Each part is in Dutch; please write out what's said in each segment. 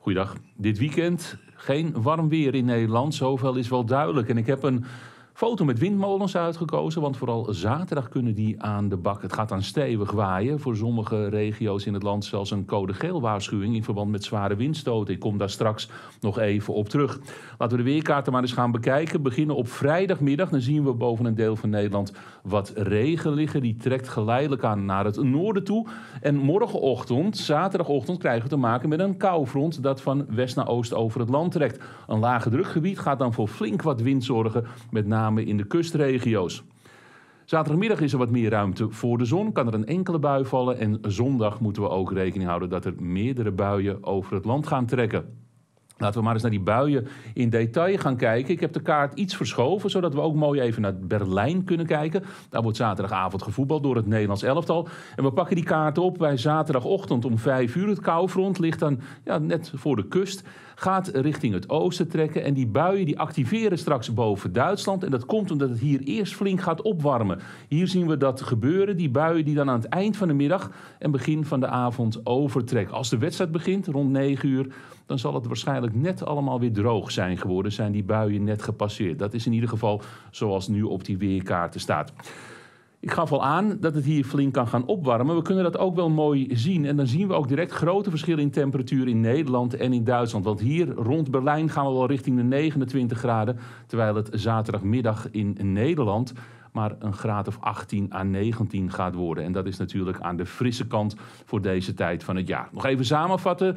Goeiedag. Dit weekend geen warm weer in Nederland, zoveel is wel duidelijk. En ik heb een Foto met windmolens uitgekozen, want vooral zaterdag kunnen die aan de bak. Het gaat aan stevig waaien. Voor sommige regio's in het land zelfs een code geel waarschuwing in verband met zware windstoten. Ik kom daar straks nog even op terug. Laten we de weerkaarten maar eens gaan bekijken. Beginnen op vrijdagmiddag. Dan zien we boven een deel van Nederland wat regen liggen. Die trekt geleidelijk aan naar het noorden toe. En morgenochtend, zaterdagochtend, krijgen we te maken met een koufront dat van west naar oost over het land trekt. Een lage drukgebied gaat dan voor flink wat wind zorgen, met name in de kustregio's. Zaterdagmiddag is er wat meer ruimte voor de zon, kan er een enkele bui vallen en zondag moeten we ook rekening houden dat er meerdere buien over het land gaan trekken. Laten we maar eens naar die buien in detail gaan kijken. Ik heb de kaart iets verschoven, zodat we ook mooi even naar Berlijn kunnen kijken. Daar wordt zaterdagavond gevoetbald door het Nederlands elftal. En we pakken die kaart op bij zaterdagochtend om 5 uur. Het koufront ligt dan ja, net voor de kust, gaat richting het oosten trekken. En die buien die activeren straks boven Duitsland. En dat komt omdat het hier eerst flink gaat opwarmen. Hier zien we dat gebeuren. Die buien die dan aan het eind van de middag en begin van de avond overtrekken. Als de wedstrijd begint rond 9 uur, dan zal het waarschijnlijk net allemaal weer droog zijn geworden, zijn die buien net gepasseerd. Dat is in ieder geval zoals nu op die weerkaarten staat. Ik gaf al aan dat het hier flink kan gaan opwarmen. We kunnen dat ook wel mooi zien. En dan zien we ook direct grote verschillen in temperatuur in Nederland en in Duitsland. Want hier rond Berlijn gaan we wel richting de 29 graden. Terwijl het zaterdagmiddag in Nederland maar een graad of 18 à 19 gaat worden. En dat is natuurlijk aan de frisse kant voor deze tijd van het jaar. Nog even samenvatten.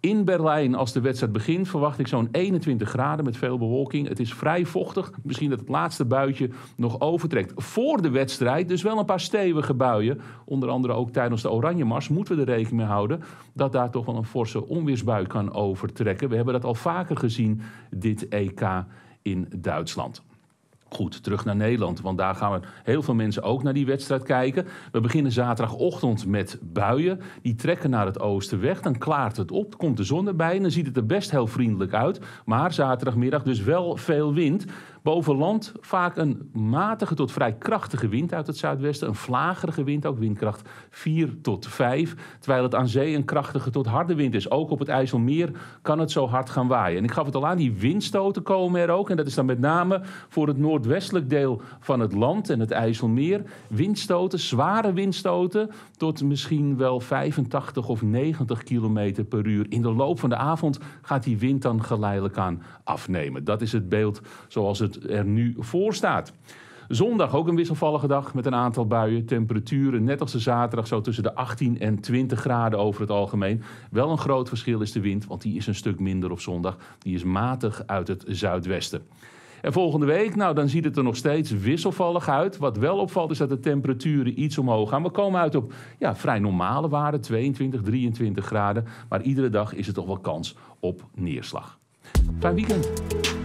In Berlijn, als de wedstrijd begint, verwacht ik zo'n 21 graden met veel bewolking. Het is vrij vochtig. Misschien dat het laatste buitje nog overtrekt. Voor de wedstrijd dus wel een paar stevige buien. Onder andere ook tijdens de Oranjemars moeten we er rekening mee houden... dat daar toch wel een forse onweersbui kan overtrekken. We hebben dat al vaker gezien, dit EK in Duitsland goed, terug naar Nederland. Want daar gaan we heel veel mensen ook naar die wedstrijd kijken. We beginnen zaterdagochtend met buien. Die trekken naar het oosten weg. Dan klaart het op, komt de zon erbij. En dan ziet het er best heel vriendelijk uit. Maar zaterdagmiddag dus wel veel wind. Boven land vaak een matige tot vrij krachtige wind uit het zuidwesten. Een vlagerige wind, ook windkracht 4 tot 5. Terwijl het aan zee een krachtige tot harde wind is. Ook op het IJsselmeer kan het zo hard gaan waaien. En ik gaf het al aan, die windstoten komen er ook. En dat is dan met name voor het noordwestelijk deel van het land en het IJsselmeer. Windstoten, zware windstoten, tot misschien wel 85 of 90 kilometer per uur. In de loop van de avond gaat die wind dan geleidelijk aan afnemen. Dat is het beeld zoals het er nu voor staat. Zondag ook een wisselvallige dag met een aantal buien. Temperaturen net als de zaterdag zo tussen de 18 en 20 graden over het algemeen. Wel een groot verschil is de wind, want die is een stuk minder op zondag. Die is matig uit het zuidwesten. En volgende week, nou dan ziet het er nog steeds wisselvallig uit. Wat wel opvalt is dat de temperaturen iets omhoog gaan. We komen uit op ja, vrij normale waarden, 22, 23 graden. Maar iedere dag is er toch wel kans op neerslag. Fijn weekend.